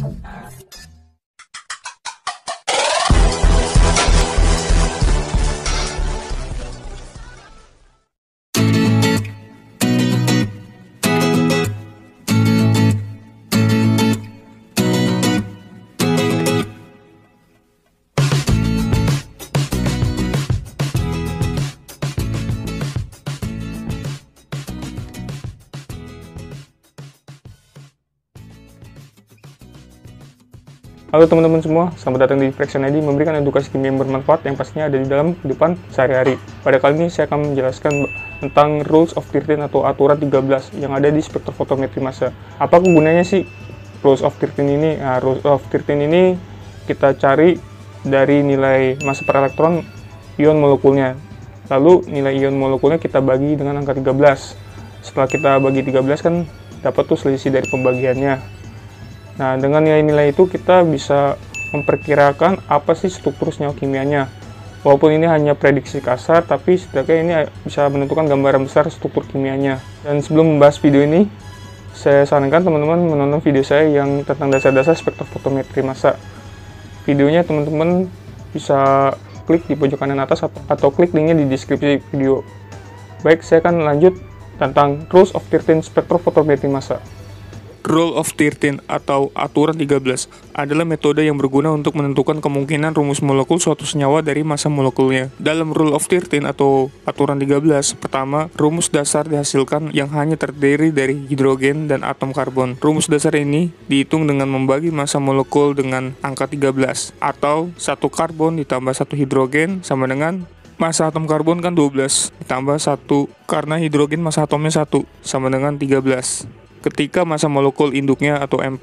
Thanks. Halo teman-teman semua, selamat datang di Fraction ID memberikan edukasi kimia yang bermanfaat yang pastinya ada di dalam kehidupan sehari-hari. Pada kali ini saya akan menjelaskan tentang rules of 13 atau aturan 13 yang ada di spektrofotometri massa. Apa kegunaannya sih rules of 13 ini? Nah, rules of 13 ini kita cari dari nilai massa per elektron ion molekulnya. Lalu nilai ion molekulnya kita bagi dengan angka 13. Setelah kita bagi 13 kan dapat tuh selisih dari pembagiannya Nah, dengan nilai-nilai itu kita bisa memperkirakan apa sih struktur senyawa kimianya. Walaupun ini hanya prediksi kasar, tapi setidaknya ini bisa menentukan gambaran besar struktur kimianya. Dan sebelum membahas video ini, saya sarankan teman-teman menonton video saya yang tentang dasar-dasar spektrofotometri massa. Videonya teman-teman bisa klik di pojok kanan atas atau, atau klik linknya di deskripsi video. Baik, saya akan lanjut tentang Rules of 13 spektrofotometri Massa. Rule of 13 atau aturan 13 adalah metode yang berguna untuk menentukan kemungkinan rumus molekul suatu senyawa dari massa molekulnya. Dalam Rule of 13 atau aturan 13, pertama, rumus dasar dihasilkan yang hanya terdiri dari hidrogen dan atom karbon. Rumus dasar ini dihitung dengan membagi massa molekul dengan angka 13 atau satu karbon ditambah satu hidrogen sama dengan massa atom karbon kan 12 ditambah 1 karena hidrogen massa atomnya 1 sama dengan 13 ketika masa molekul induknya atau M+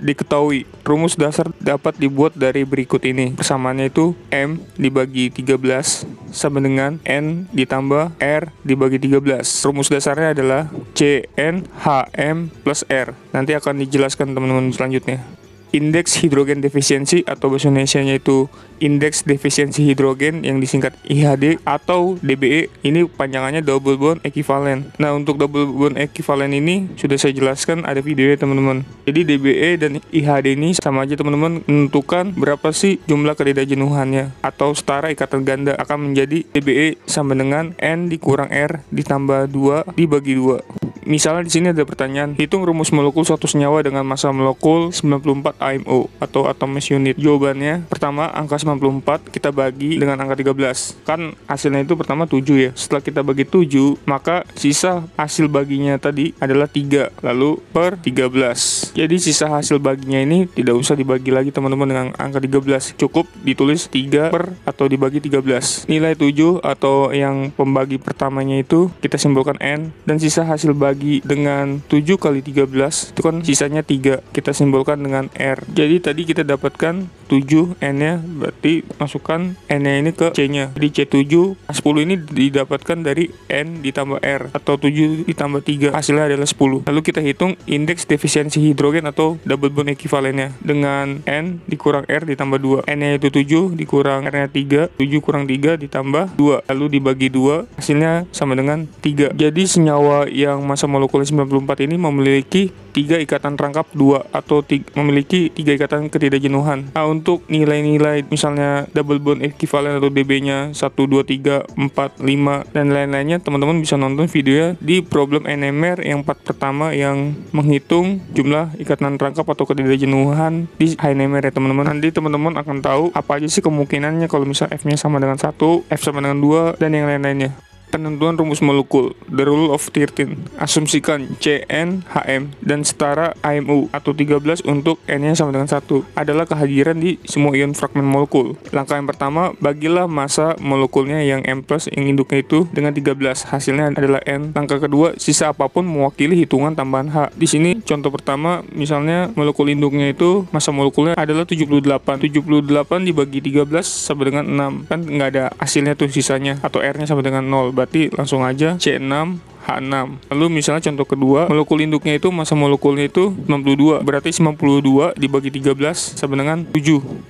diketahui. Rumus dasar dapat dibuat dari berikut ini. Persamaannya itu M dibagi 13 sama dengan N ditambah R dibagi 13. Rumus dasarnya adalah CNHM plus R. Nanti akan dijelaskan teman-teman selanjutnya indeks hidrogen defisiensi atau bahasa Indonesia-nya itu indeks defisiensi hidrogen yang disingkat IHD atau DBE ini panjangannya double bond equivalent. Nah, untuk double bond equivalent ini sudah saya jelaskan ada videonya teman-teman. Jadi DBE dan IHD ini sama aja teman-teman menentukan berapa sih jumlah kerida jenuhannya atau setara ikatan ganda akan menjadi DBE sama dengan N dikurang R ditambah 2 dibagi 2. Misalnya di sini ada pertanyaan, hitung rumus molekul suatu senyawa dengan massa molekul 94 IMO atau Atom Unit. Jawabannya pertama angka 94 kita bagi dengan angka 13. Kan hasilnya itu pertama 7 ya. Setelah kita bagi 7, maka sisa hasil baginya tadi adalah 3 lalu per 13. Jadi sisa hasil baginya ini tidak usah dibagi lagi teman-teman dengan angka 13. Cukup ditulis 3 per atau dibagi 13. Nilai 7 atau yang pembagi pertamanya itu kita simpulkan n dan sisa hasil bagi dengan 7 kali 13 itu kan sisanya 3 kita simbolkan dengan n jadi tadi kita dapatkan 7 N-nya berarti masukkan N-nya ini ke C-nya. Jadi C7 10 ini didapatkan dari N ditambah R atau 7 ditambah 3 hasilnya adalah 10. Lalu kita hitung indeks defisiensi hidrogen atau double bond ekivalennya dengan N dikurang R ditambah 2. N-nya itu 7 dikurang R-nya 3, 7 kurang 3 ditambah 2. Lalu dibagi 2 hasilnya sama dengan 3. Jadi senyawa yang masa molekulnya 94 ini memiliki tiga ikatan rangkap dua atau tiga, memiliki tiga ikatan ketidakjenuhan. Nah, untuk untuk nilai-nilai misalnya double bond equivalent atau DB-nya 1, 2, 3, 4, 5 dan lain-lainnya teman-teman bisa nonton videonya di problem NMR yang part pertama yang menghitung jumlah ikatan rangkap atau ketidakjenuhan di NMR ya teman-teman nanti teman-teman akan tahu apa aja sih kemungkinannya kalau misalnya F-nya sama dengan 1, F sama dengan 2 dan yang lain-lainnya Penentuan rumus molekul, the rule of 13. Asumsikan CN, HM, dan setara AMU atau 13 untuk N-nya sama dengan 1 adalah kehadiran di semua ion fragmen molekul. Langkah yang pertama, bagilah masa molekulnya yang M+, yang induknya itu dengan 13. Hasilnya adalah N. Langkah kedua, sisa apapun mewakili hitungan tambahan H. Di sini contoh pertama, misalnya molekul induknya itu masa molekulnya adalah 78. 78 dibagi 13 sama dengan 6. Kan nggak ada hasilnya tuh sisanya atau R-nya sama dengan 0 berarti langsung aja C6 6 lalu misalnya contoh kedua molekul induknya itu masa molekulnya itu 92 berarti 92 dibagi 13 sama dengan 7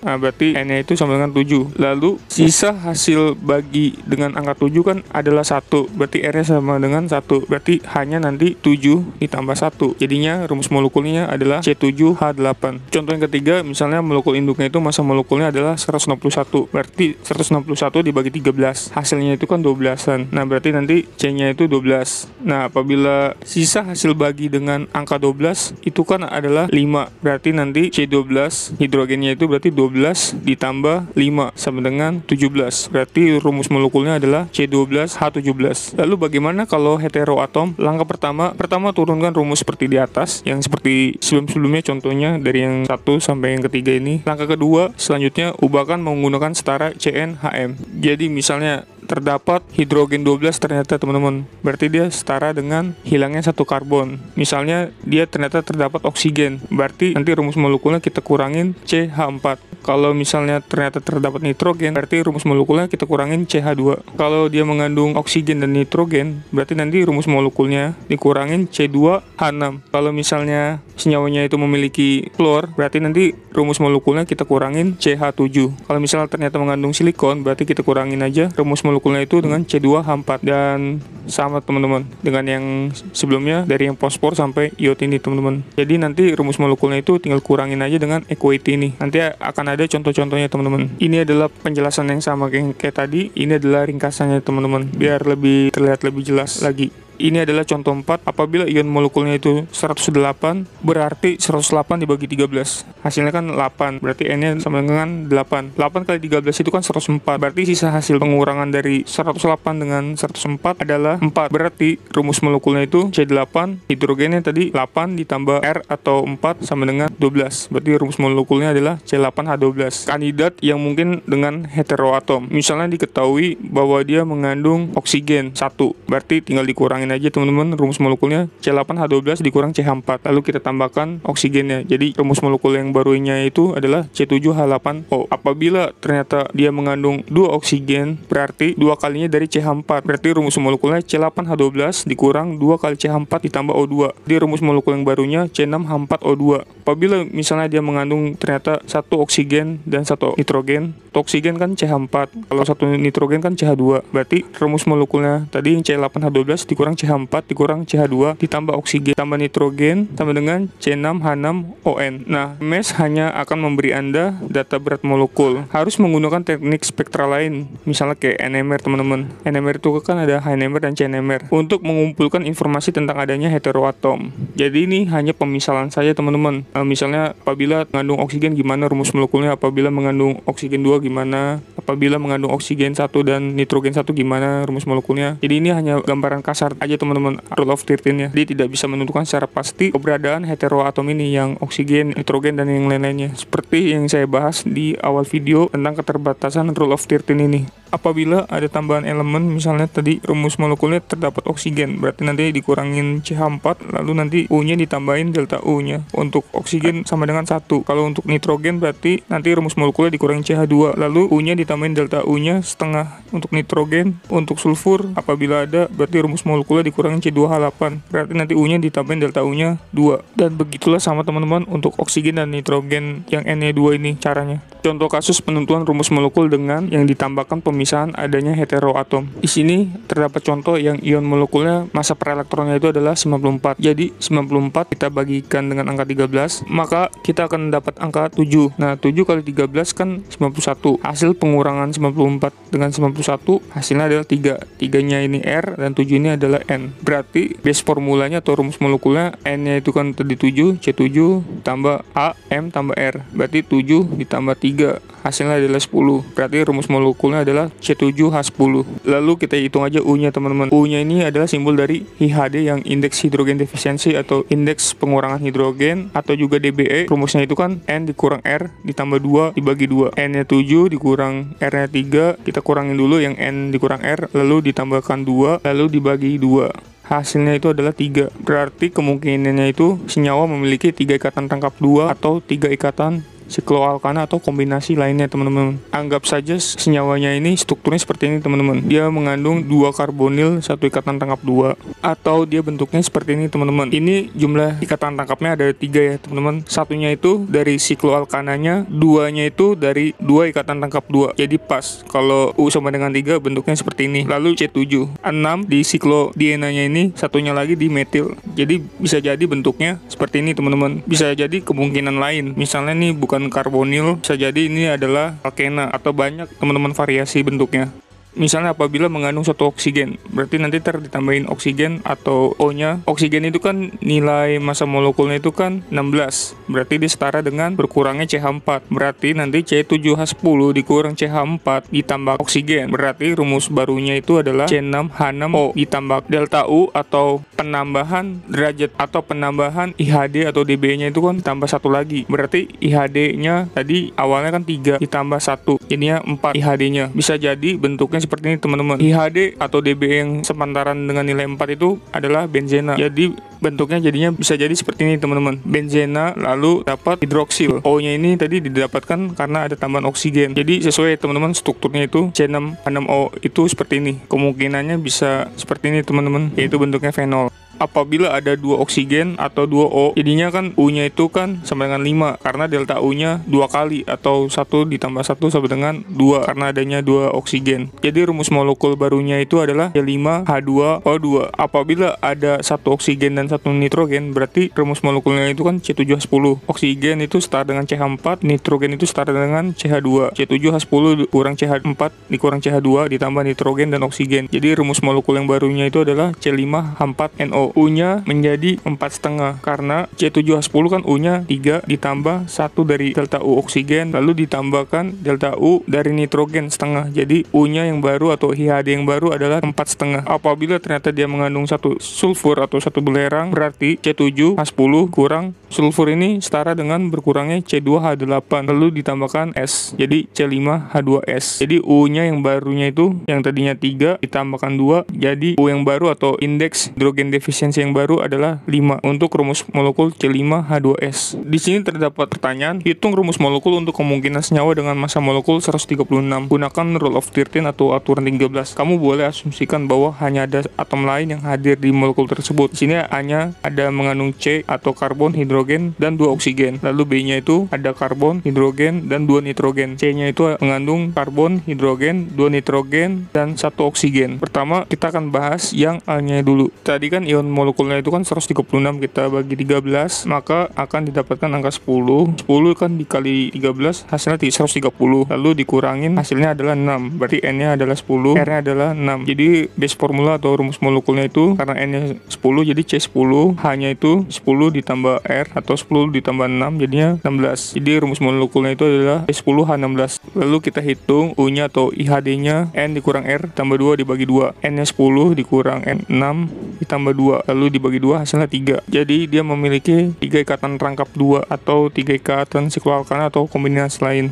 nah berarti N nya itu sama dengan 7 lalu sisa hasil bagi dengan angka 7 kan adalah 1 berarti R nya sama dengan 1 berarti hanya nanti 7 ditambah 1 jadinya rumus molekulnya adalah C7H8 contoh yang ketiga misalnya molekul induknya itu masa molekulnya adalah 161 berarti 161 dibagi 13 hasilnya itu kan 12an nah berarti nanti C nya itu 12 Nah, apabila sisa hasil bagi dengan angka 12 itu kan adalah 5. Berarti nanti C12 hidrogennya itu berarti 12 ditambah 5 sama dengan 17. Berarti rumus molekulnya adalah C12H17. Lalu bagaimana kalau heteroatom? Langkah pertama, pertama turunkan rumus seperti di atas yang seperti sebelum-sebelumnya contohnya dari yang satu sampai yang ketiga ini. Langkah kedua, selanjutnya ubahkan menggunakan setara CnHm. Jadi misalnya terdapat hidrogen 12 ternyata teman-teman. Berarti dia setara dengan hilangnya satu karbon. Misalnya dia ternyata terdapat oksigen. Berarti nanti rumus molekulnya kita kurangin CH4. Kalau misalnya ternyata terdapat nitrogen, berarti rumus molekulnya kita kurangin CH2. Kalau dia mengandung oksigen dan nitrogen, berarti nanti rumus molekulnya dikurangin C2H6. Kalau misalnya senyawanya itu memiliki klor, berarti nanti rumus molekulnya kita kurangin CH7. Kalau misalnya ternyata mengandung silikon, berarti kita kurangin aja rumus molekulnya itu dengan C2H4 dan sama teman-teman dengan yang sebelumnya dari yang fosfor sampai iot ini teman-teman. Jadi nanti rumus molekulnya itu tinggal kurangin aja dengan equity ini. Nanti akan ada ada contoh-contohnya teman-teman. Ini adalah penjelasan yang sama kayak, kayak tadi, ini adalah ringkasannya teman-teman biar lebih terlihat lebih jelas lagi. Ini adalah contoh 4. Apabila ion molekulnya itu 108, berarti 108 dibagi 13. Hasilnya kan 8, berarti N-nya sama dengan 8. 8 kali 13 itu kan 104, berarti sisa hasil pengurangan dari 108 dengan 104 adalah 4. Berarti rumus molekulnya itu C8, hidrogennya tadi 8 ditambah R atau 4 sama dengan 12. Berarti rumus molekulnya adalah C8H12. Kandidat yang mungkin dengan heteroatom. Misalnya diketahui bahwa dia mengandung oksigen 1, berarti tinggal dikurangin tambahin aja teman-teman rumus molekulnya C8H12 dikurang CH4 lalu kita tambahkan oksigennya jadi rumus molekul yang barunya itu adalah C7H8O apabila ternyata dia mengandung dua oksigen berarti dua kalinya dari CH4 berarti rumus molekulnya C8H12 dikurang dua kali CH4 ditambah O2 di rumus molekul yang barunya C6H4O2 apabila misalnya dia mengandung ternyata satu oksigen dan satu nitrogen oksigen kan CH4 kalau satu nitrogen kan CH2 berarti rumus molekulnya tadi yang C8H12 dikurang CH4 dikurang CH2 ditambah oksigen tambah nitrogen sama dengan C6H6ON. Nah, MES hanya akan memberi Anda data berat molekul. Harus menggunakan teknik spektral lain, misalnya kayak NMR teman-teman. NMR itu kan ada HNMR dan CNMR untuk mengumpulkan informasi tentang adanya heteroatom. Jadi ini hanya pemisalan saja teman-teman. Nah, misalnya apabila mengandung oksigen gimana rumus molekulnya, apabila mengandung oksigen 2 gimana, apabila mengandung oksigen 1 dan nitrogen 1 gimana rumus molekulnya. Jadi ini hanya gambaran kasar aja teman-teman rule of 13 ya dia tidak bisa menentukan secara pasti keberadaan heteroatom ini yang oksigen, nitrogen, dan yang lain-lainnya seperti yang saya bahas di awal video tentang keterbatasan rule of 13 ini apabila ada tambahan elemen misalnya tadi rumus molekulnya terdapat oksigen berarti nanti dikurangin CH4 lalu nanti U nya ditambahin delta U nya untuk oksigen sama dengan satu kalau untuk nitrogen berarti nanti rumus molekulnya dikurangin CH2 lalu U nya ditambahin delta U nya setengah untuk nitrogen untuk sulfur apabila ada berarti rumus molekul Dracula dikurangin C2 H8 berarti nanti U nya ditambahin delta U nya 2 dan begitulah sama teman-teman untuk oksigen dan nitrogen yang nya e 2 ini caranya contoh kasus penentuan rumus molekul dengan yang ditambahkan pemisahan adanya heteroatom di sini terdapat contoh yang ion molekulnya masa per elektronnya itu adalah 94 jadi 94 kita bagikan dengan angka 13 maka kita akan dapat angka 7 nah 7 kali 13 kan 91 hasil pengurangan 94 dengan 91 hasilnya adalah 3 3 nya ini R dan 7 ini adalah N berarti base formulanya atau rumus molekulnya N nya itu kan tadi 7 C7 tambah A M tambah R berarti 7 ditambah 3 hasilnya adalah 10 berarti rumus molekulnya adalah C7H10 lalu kita hitung aja U nya teman-teman U nya ini adalah simbol dari IHD yang indeks hidrogen defisiensi atau indeks pengurangan hidrogen atau juga DBE rumusnya itu kan N dikurang R ditambah 2 dibagi 2 N nya 7 dikurang R nya 3 kita kurangin dulu yang N dikurang R lalu ditambahkan 2 lalu dibagi 2 2 hasilnya itu adalah tiga berarti kemungkinannya itu senyawa memiliki tiga ikatan tangkap dua atau tiga ikatan sikloalkana atau kombinasi lainnya teman-teman. Anggap saja senyawanya ini strukturnya seperti ini teman-teman. Dia mengandung dua karbonil satu ikatan tangkap dua atau dia bentuknya seperti ini teman-teman. Ini jumlah ikatan tangkapnya ada tiga ya teman-teman. Satunya itu dari sikloalkananya, duanya itu dari dua ikatan tangkap dua. Jadi pas kalau U sama dengan tiga bentuknya seperti ini. Lalu C7, 6 di siklo DNA nya ini satunya lagi di metil. Jadi bisa jadi bentuknya seperti ini teman-teman. Bisa jadi kemungkinan lain. Misalnya ini bukan dan karbonil bisa jadi ini adalah alkena atau banyak teman-teman variasi bentuknya misalnya apabila mengandung satu oksigen berarti nanti ter ditambahin oksigen atau O nya oksigen itu kan nilai masa molekulnya itu kan 16 berarti dia setara dengan berkurangnya CH4 berarti nanti C7H10 dikurang CH4 ditambah oksigen berarti rumus barunya itu adalah C6H6O ditambah delta U atau penambahan derajat atau penambahan IHD atau DB nya itu kan ditambah satu lagi berarti IHD nya tadi awalnya kan 3 ditambah satu jadinya 4 IHD nya bisa jadi bentuknya seperti ini teman-teman. IHD atau db yang sepantaran dengan nilai 4 itu adalah benzena. Jadi bentuknya jadinya bisa jadi seperti ini teman-teman. Benzena lalu dapat hidroksil. O-nya ini tadi didapatkan karena ada tambahan oksigen. Jadi sesuai teman-teman strukturnya itu C6H6O itu seperti ini. Kemungkinannya bisa seperti ini teman-teman, yaitu bentuknya fenol apabila ada dua oksigen atau dua O jadinya kan U nya itu kan sama dengan 5 karena delta U nya dua kali atau satu ditambah satu sama dengan dua karena adanya dua oksigen jadi rumus molekul barunya itu adalah C5H2O2 apabila ada satu oksigen dan satu nitrogen berarti rumus molekulnya itu kan C7H10 oksigen itu setara dengan CH4 nitrogen itu setara dengan CH2 C7H10 kurang CH4 dikurang CH2 ditambah nitrogen dan oksigen jadi rumus molekul yang barunya itu adalah C5H4NO U-nya menjadi empat setengah karena C7H10 kan U-nya 3 ditambah satu dari delta U oksigen lalu ditambahkan delta U dari nitrogen setengah jadi U-nya yang baru atau HHD yang baru adalah empat setengah apabila ternyata dia mengandung satu sulfur atau satu belerang berarti C7H10 kurang sulfur ini setara dengan berkurangnya C2H8 lalu ditambahkan S jadi C5H2S jadi U-nya yang barunya itu yang tadinya 3 ditambahkan 2 jadi U yang baru atau indeks hidrogen defisit efisiensi yang baru adalah 5 untuk rumus molekul C5H2S. Di sini terdapat pertanyaan, hitung rumus molekul untuk kemungkinan senyawa dengan massa molekul 136. Gunakan rule of 13 atau aturan 13. Kamu boleh asumsikan bahwa hanya ada atom lain yang hadir di molekul tersebut. Di sini hanya ada mengandung C atau karbon, hidrogen, dan dua oksigen. Lalu B-nya itu ada karbon, hidrogen, dan dua nitrogen. C-nya itu mengandung karbon, hidrogen, dua nitrogen, dan satu oksigen. Pertama, kita akan bahas yang A-nya dulu. Tadi kan ion molekulnya itu kan 136 kita bagi 13 maka akan didapatkan angka 10 10 kan dikali 13 hasilnya 130 lalu dikurangin hasilnya adalah 6 berarti N nya adalah 10 R nya adalah 6 jadi base formula atau rumus molekulnya itu karena N nya 10 jadi C10 H nya itu 10 ditambah R atau 10 ditambah 6 jadinya 16 jadi rumus molekulnya itu adalah C10H16 lalu kita hitung U nya atau IHD nya N dikurang R tambah 2 dibagi 2 N nya 10 dikurang N 6 ditambah 2 lalu dibagi dua hasilnya tiga jadi dia memiliki tiga ikatan rangkap dua atau tiga ikatan sikloalkana atau kombinasi lain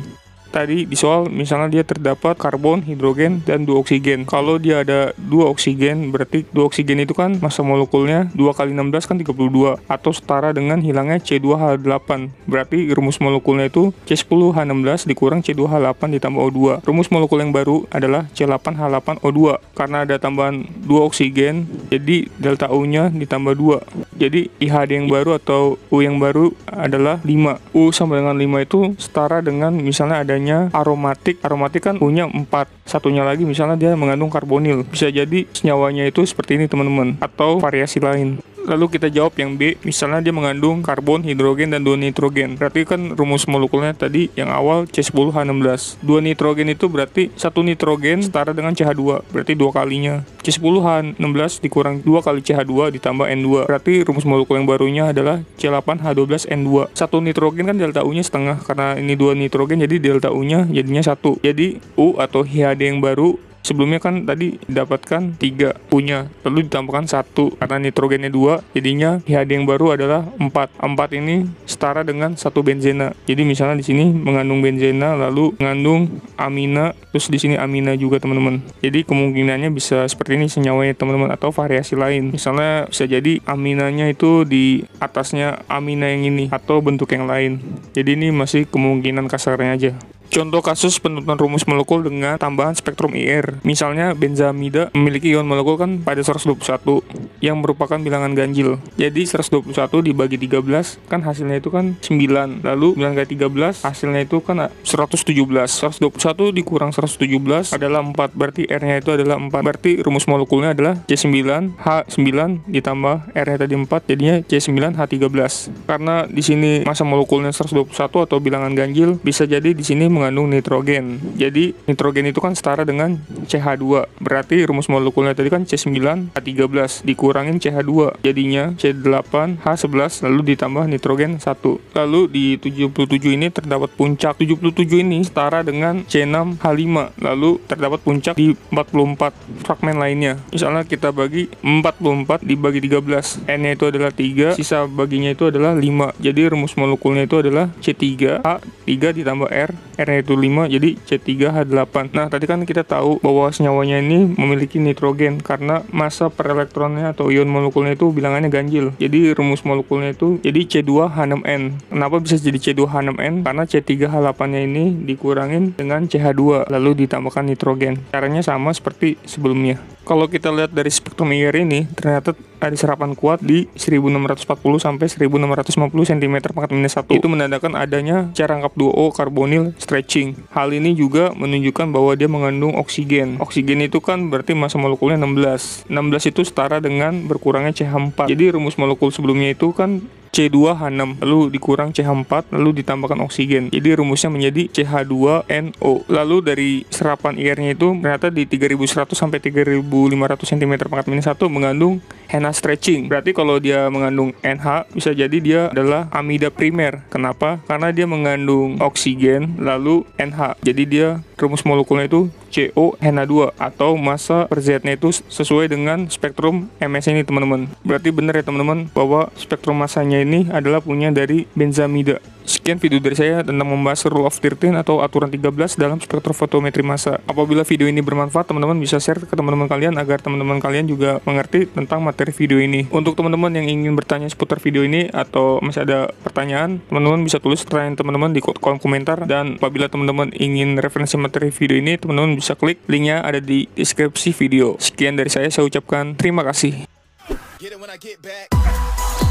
tadi di soal misalnya dia terdapat karbon, hidrogen, dan dua oksigen. Kalau dia ada dua oksigen, berarti dua oksigen itu kan masa molekulnya 2 kali 16 kan 32 atau setara dengan hilangnya C2H8. Berarti rumus molekulnya itu C10H16 dikurang C2H8 ditambah O2. Rumus molekul yang baru adalah C8H8O2 karena ada tambahan dua oksigen, jadi delta U-nya ditambah 2. Jadi IHD yang baru atau U yang baru adalah 5. U sama dengan 5 itu setara dengan misalnya ada adanya aromatik. Aromatik kan punya empat. Satunya lagi misalnya dia mengandung karbonil. Bisa jadi senyawanya itu seperti ini teman-teman atau variasi lain lalu kita jawab yang B misalnya dia mengandung karbon, hidrogen, dan dua nitrogen berarti kan rumus molekulnya tadi yang awal C10H16 dua nitrogen itu berarti satu nitrogen setara dengan CH2 berarti dua kalinya C10H16 dikurang dua kali CH2 ditambah N2 berarti rumus molekul yang barunya adalah C8H12N2 satu nitrogen kan delta U nya setengah karena ini dua nitrogen jadi delta U nya jadinya satu jadi U atau HD yang baru sebelumnya kan tadi dapatkan tiga punya lalu ditambahkan satu karena nitrogennya dua jadinya pihak yang baru adalah empat empat ini setara dengan satu benzena jadi misalnya di sini mengandung benzena lalu mengandung amina terus di sini amina juga teman-teman jadi kemungkinannya bisa seperti ini senyawanya teman-teman atau variasi lain misalnya bisa jadi aminanya itu di atasnya amina yang ini atau bentuk yang lain jadi ini masih kemungkinan kasarnya aja Contoh kasus penutupan rumus molekul dengan tambahan spektrum IR. Misalnya benzamida memiliki ion molekul kan pada 121 yang merupakan bilangan ganjil. Jadi 121 dibagi 13 kan hasilnya itu kan 9. Lalu 9 kali 13 hasilnya itu kan 117. 121 dikurang 117 adalah 4. Berarti R-nya itu adalah 4. Berarti rumus molekulnya adalah C9, H9 ditambah R-nya tadi 4 jadinya C9 H13. Karena di sini masa molekulnya 121 atau bilangan ganjil bisa jadi di sini mengandung nitrogen. Jadi nitrogen itu kan setara dengan CH2. Berarti rumus molekulnya tadi kan C9H13 dikurangin CH2. Jadinya C8H11 lalu ditambah nitrogen 1. Lalu di 77 ini terdapat puncak 77 ini setara dengan C6H5. Lalu terdapat puncak di 44 fragmen lainnya. Misalnya kita bagi 44 dibagi 13. N-nya itu adalah 3, sisa baginya itu adalah 5. Jadi rumus molekulnya itu adalah C3H3 ditambah R, R r itu 5 jadi C3H8. Nah, tadi kan kita tahu bahwa senyawanya ini memiliki nitrogen karena massa per elektronnya atau ion molekulnya itu bilangannya ganjil. Jadi rumus molekulnya itu jadi C2H6N. Kenapa bisa jadi C2H6N? Karena C3H8-nya ini dikurangin dengan CH2 lalu ditambahkan nitrogen. Caranya sama seperti sebelumnya kalau kita lihat dari spektrum IR ini ternyata ada serapan kuat di 1640 sampai 1650 cm pangkat minus 1 itu menandakan adanya cara rangkap 2O karbonil stretching hal ini juga menunjukkan bahwa dia mengandung oksigen oksigen itu kan berarti massa molekulnya 16 16 itu setara dengan berkurangnya CH4 jadi rumus molekul sebelumnya itu kan C2 H6 lalu dikurang CH4 lalu ditambahkan oksigen jadi rumusnya menjadi CH2NO lalu dari serapan ir itu ternyata di 3100 sampai 3500 cm pangkat minus 1 mengandung henna stretching berarti kalau dia mengandung NH bisa jadi dia adalah amida primer kenapa? karena dia mengandung oksigen lalu NH jadi dia rumus molekulnya itu CO henna 2 atau massa per Z-nya itu sesuai dengan spektrum MS ini teman-teman berarti benar ya teman-teman bahwa spektrum masanya ini adalah punya dari Benzamida. Sekian video dari saya tentang membahas Rule of 13 atau aturan 13 dalam spektrofotometri massa. Apabila video ini bermanfaat, teman-teman bisa share ke teman-teman kalian agar teman-teman kalian juga mengerti tentang materi video ini. Untuk teman-teman yang ingin bertanya seputar video ini atau masih ada pertanyaan, teman-teman bisa tulis pertanyaan teman-teman di kolom komentar dan apabila teman-teman ingin referensi materi video ini, teman-teman bisa klik linknya ada di deskripsi video. Sekian dari saya, saya ucapkan terima kasih. Get it when I get back.